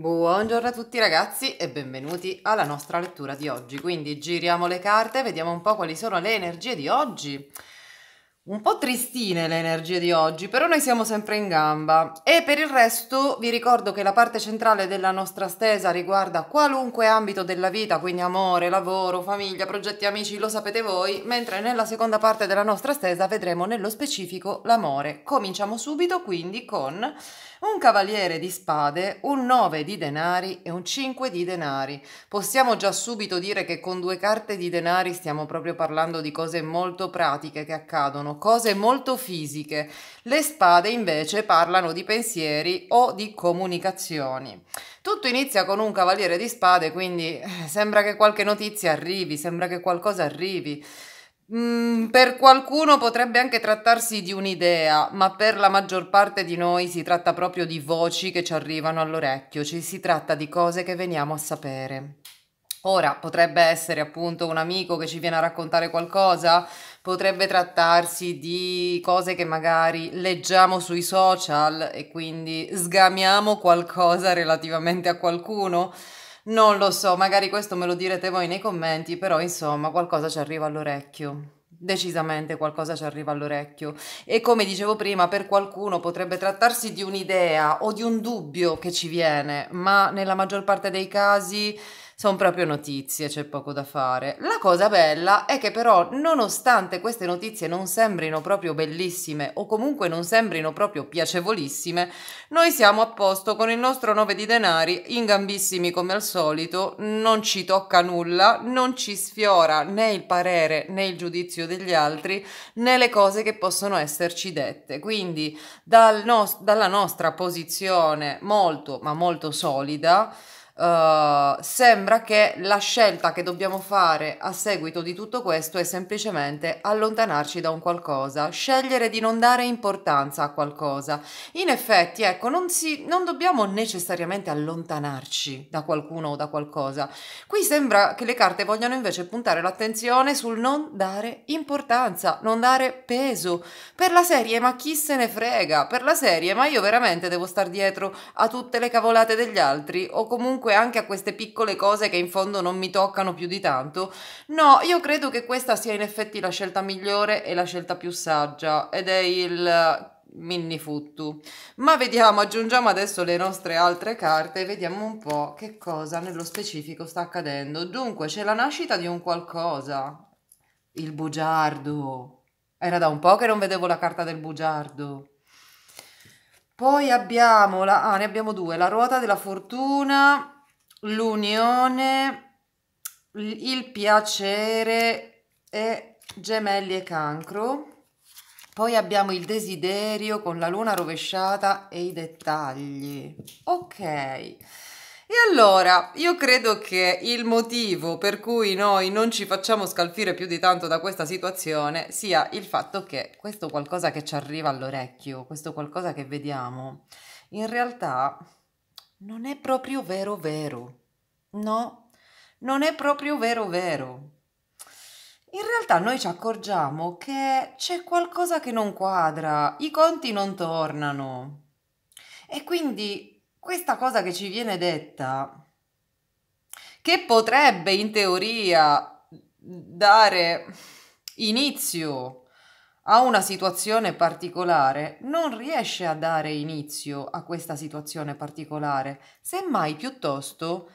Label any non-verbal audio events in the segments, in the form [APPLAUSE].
Buongiorno a tutti ragazzi e benvenuti alla nostra lettura di oggi. Quindi giriamo le carte, vediamo un po' quali sono le energie di oggi. Un po' tristine le energie di oggi, però noi siamo sempre in gamba. E per il resto vi ricordo che la parte centrale della nostra stesa riguarda qualunque ambito della vita, quindi amore, lavoro, famiglia, progetti amici, lo sapete voi, mentre nella seconda parte della nostra stesa vedremo nello specifico l'amore. Cominciamo subito quindi con un cavaliere di spade, un 9 di denari e un 5 di denari. Possiamo già subito dire che con due carte di denari stiamo proprio parlando di cose molto pratiche che accadono, cose molto fisiche. Le spade invece parlano di pensieri o di comunicazioni. Tutto inizia con un cavaliere di spade, quindi eh, sembra che qualche notizia arrivi, sembra che qualcosa arrivi. Mm, per qualcuno potrebbe anche trattarsi di un'idea, ma per la maggior parte di noi si tratta proprio di voci che ci arrivano all'orecchio, ci si tratta di cose che veniamo a sapere. Ora potrebbe essere appunto un amico che ci viene a raccontare qualcosa, potrebbe trattarsi di cose che magari leggiamo sui social e quindi sgamiamo qualcosa relativamente a qualcuno non lo so, magari questo me lo direte voi nei commenti, però insomma qualcosa ci arriva all'orecchio decisamente qualcosa ci arriva all'orecchio e come dicevo prima per qualcuno potrebbe trattarsi di un'idea o di un dubbio che ci viene ma nella maggior parte dei casi sono proprio notizie, c'è poco da fare. La cosa bella è che però, nonostante queste notizie non sembrino proprio bellissime o comunque non sembrino proprio piacevolissime, noi siamo a posto con il nostro 9 di denari, in gambissimi come al solito, non ci tocca nulla, non ci sfiora né il parere né il giudizio degli altri né le cose che possono esserci dette. Quindi dal no- dalla nostra posizione molto ma molto solida, eh, sembra che la scelta che dobbiamo fare a seguito di tutto questo è semplicemente allontanarci da un qualcosa, scegliere di non dare importanza a qualcosa. In effetti, ecco, non, si, non dobbiamo necessariamente allontanarci da qualcuno o da qualcosa. Qui sembra che le carte vogliano invece puntare l'attenzione sul non dare importanza, non dare peso. Per la serie, ma chi se ne frega? Per la serie, ma io veramente devo star dietro a tutte le cavolate degli altri o comunque comunque anche a queste piccole cose che in fondo non mi toccano più di tanto. No, io credo che questa sia in effetti la scelta migliore e la scelta più saggia ed è il mini futtu. Ma vediamo, aggiungiamo adesso le nostre altre carte e vediamo un po' che cosa nello specifico sta accadendo. Dunque, c'è la nascita di un qualcosa. Il bugiardo. Era da un po' che non vedevo la carta del bugiardo. Poi abbiamo la... Ah, ne abbiamo due. La ruota della fortuna l'unione, il piacere e gemelli e cancro. Poi abbiamo il desiderio con la luna rovesciata e i dettagli. Ok. E allora, io credo che il motivo per cui noi non ci facciamo scalfire più di tanto da questa situazione sia il fatto che questo qualcosa che ci arriva all'orecchio, questo qualcosa che vediamo, in realtà non è proprio vero vero. No, non è proprio vero vero. In realtà noi ci accorgiamo che c'è qualcosa che non quadra, i conti non tornano. E quindi questa cosa che ci viene detta, che potrebbe in teoria dare inizio a una situazione particolare, non riesce a dare inizio a questa situazione particolare, semmai piuttosto,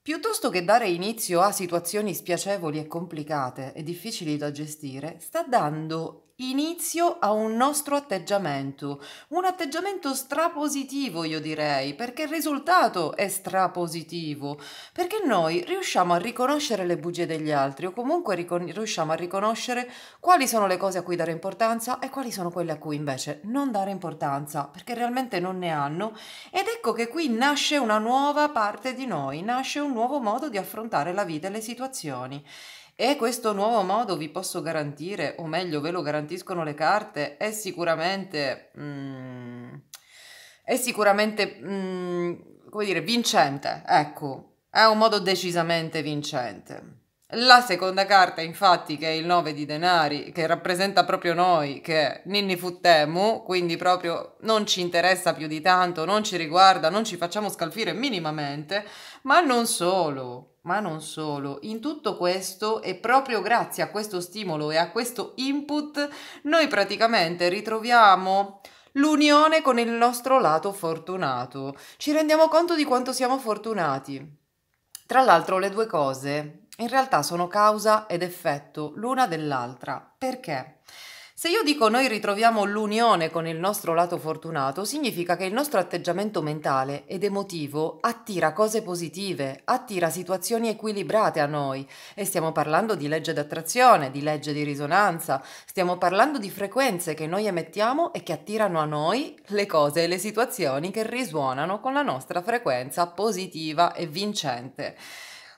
piuttosto che dare inizio a situazioni spiacevoli e complicate e difficili da gestire, sta dando inizio a un nostro atteggiamento, un atteggiamento strapositivo io direi, perché il risultato è strapositivo, perché noi riusciamo a riconoscere le bugie degli altri o comunque ricon- riusciamo a riconoscere quali sono le cose a cui dare importanza e quali sono quelle a cui invece non dare importanza, perché realmente non ne hanno ed ecco che qui nasce una nuova parte di noi, nasce un nuovo modo di affrontare la vita e le situazioni. E questo nuovo modo vi posso garantire, o meglio ve lo garantiscono le carte, è sicuramente... Mm, è sicuramente... Mm, come dire, vincente, ecco. È un modo decisamente vincente. La seconda carta, infatti, che è il 9 di denari, che rappresenta proprio noi, che Ninni Futtemu, quindi proprio non ci interessa più di tanto, non ci riguarda, non ci facciamo scalfire minimamente, ma non solo. Ma non solo, in tutto questo e proprio grazie a questo stimolo e a questo input noi praticamente ritroviamo l'unione con il nostro lato fortunato. Ci rendiamo conto di quanto siamo fortunati. Tra l'altro le due cose in realtà sono causa ed effetto l'una dell'altra. Perché? Perché? Se io dico noi ritroviamo l'unione con il nostro lato fortunato, significa che il nostro atteggiamento mentale ed emotivo attira cose positive, attira situazioni equilibrate a noi e stiamo parlando di legge d'attrazione, di legge di risonanza, stiamo parlando di frequenze che noi emettiamo e che attirano a noi le cose e le situazioni che risuonano con la nostra frequenza positiva e vincente.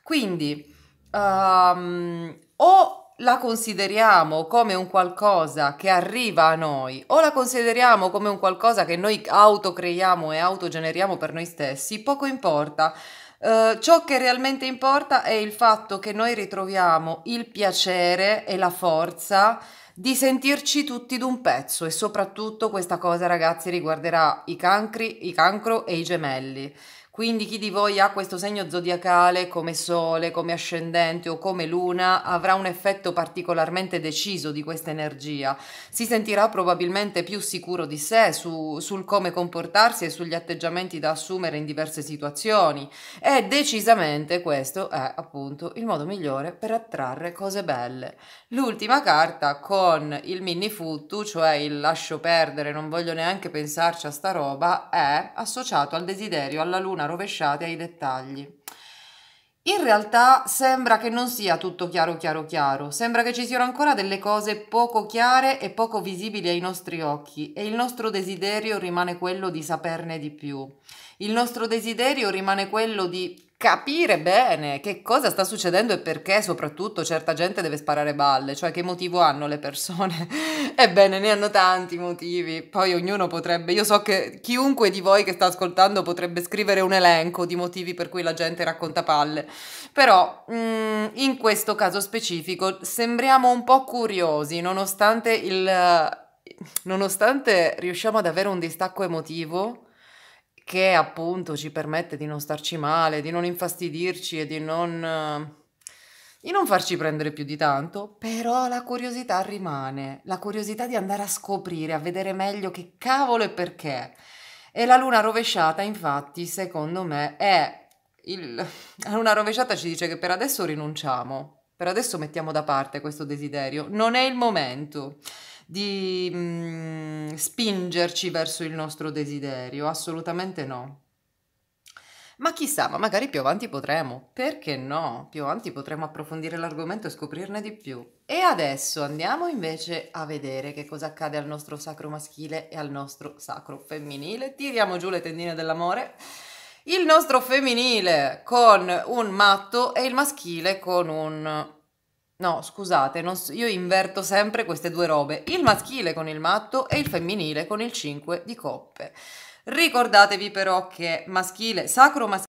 Quindi, um, o la consideriamo come un qualcosa che arriva a noi o la consideriamo come un qualcosa che noi autocreiamo e autogeneriamo per noi stessi, poco importa. Uh, ciò che realmente importa è il fatto che noi ritroviamo il piacere e la forza di sentirci tutti d'un pezzo e soprattutto questa cosa ragazzi riguarderà i cancri, i cancro e i gemelli. Quindi chi di voi ha questo segno zodiacale come Sole, come ascendente o come Luna avrà un effetto particolarmente deciso di questa energia. Si sentirà probabilmente più sicuro di sé su, sul come comportarsi e sugli atteggiamenti da assumere in diverse situazioni. E decisamente questo è appunto il modo migliore per attrarre cose belle. L'ultima carta con il mini futtu, cioè il lascio perdere, non voglio neanche pensarci a sta roba, è associato al desiderio, alla luna rovesciate ai dettagli. In realtà sembra che non sia tutto chiaro chiaro chiaro, sembra che ci siano ancora delle cose poco chiare e poco visibili ai nostri occhi e il nostro desiderio rimane quello di saperne di più. Il nostro desiderio rimane quello di capire bene che cosa sta succedendo e perché soprattutto certa gente deve sparare balle, cioè che motivo hanno le persone. [LAUGHS] Ebbene, ne hanno tanti motivi, poi ognuno potrebbe, io so che chiunque di voi che sta ascoltando potrebbe scrivere un elenco di motivi per cui la gente racconta palle, però mh, mm, in questo caso specifico sembriamo un po' curiosi, nonostante il... Nonostante riusciamo ad avere un distacco emotivo, che appunto ci permette di non starci male, di non infastidirci e di non, eh, di non farci prendere più di tanto, però la curiosità rimane, la curiosità di andare a scoprire, a vedere meglio che cavolo e perché. E la luna rovesciata, infatti, secondo me, è... Il... La luna rovesciata ci dice che per adesso rinunciamo, per adesso mettiamo da parte questo desiderio, non è il momento di mh, mm, spingerci verso il nostro desiderio, assolutamente no. Ma chissà, ma magari più avanti potremo, perché no? Più avanti potremo approfondire l'argomento e scoprirne di più. E adesso andiamo invece a vedere che cosa accade al nostro sacro maschile e al nostro sacro femminile. Tiriamo giù le tendine dell'amore. Il nostro femminile con un matto e il maschile con un No, scusate, so, io inverto sempre queste due robe, il maschile con il matto e il femminile con il 5 di coppe. Ricordatevi però che maschile, sacro maschile,